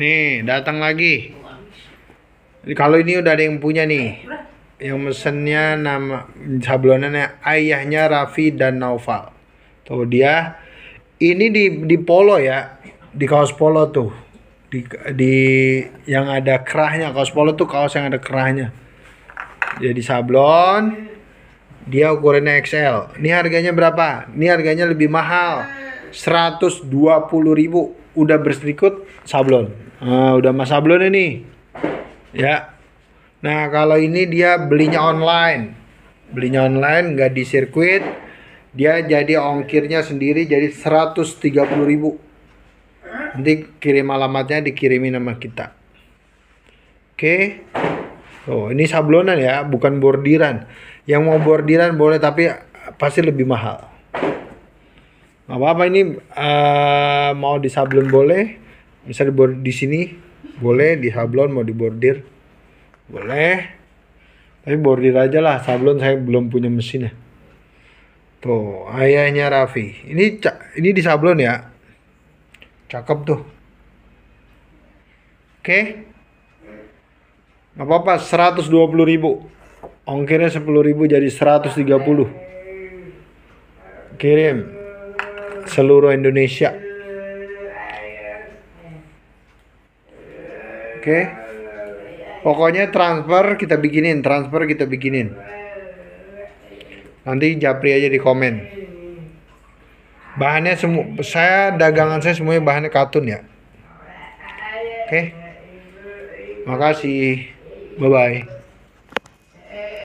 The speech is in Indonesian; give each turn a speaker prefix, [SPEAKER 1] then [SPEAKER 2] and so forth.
[SPEAKER 1] Nih, datang lagi. Kalau ini udah ada yang punya nih. Yang mesennya nama sablonannya ayahnya Raffi dan Naufal. Tuh dia. Ini di di polo ya. Di kaos polo tuh. Di di yang ada kerahnya kaos polo tuh kaos yang ada kerahnya. Jadi sablon dia ukurannya XL. Ini harganya berapa? Ini harganya lebih mahal. 120 ribu udah berserikut sablon. Nah, udah mas sablon ini. Ya. Nah, kalau ini dia belinya online. Belinya online nggak di sirkuit. Dia jadi ongkirnya sendiri jadi 130.000. Nanti kirim alamatnya dikirimi nama kita. Oke. Oh, ini sablonan ya, bukan bordiran. Yang mau bordiran boleh tapi pasti lebih mahal apa-apa ini uh, mau di sablon boleh bisa di di sini boleh di sablon mau di bordir boleh tapi bordir aja lah sablon saya belum punya mesin ya tuh ayahnya Raffi ini ini di sablon ya cakep tuh oke okay. apa-apa 120 ribu ongkirnya 10 ribu jadi 130 kirim seluruh Indonesia. Oke. Okay. Pokoknya transfer kita bikinin, transfer kita bikinin. Nanti Japri aja di komen. Bahannya semua saya dagangan saya semuanya bahannya katun ya. Oke. Okay. Makasih. Bye bye.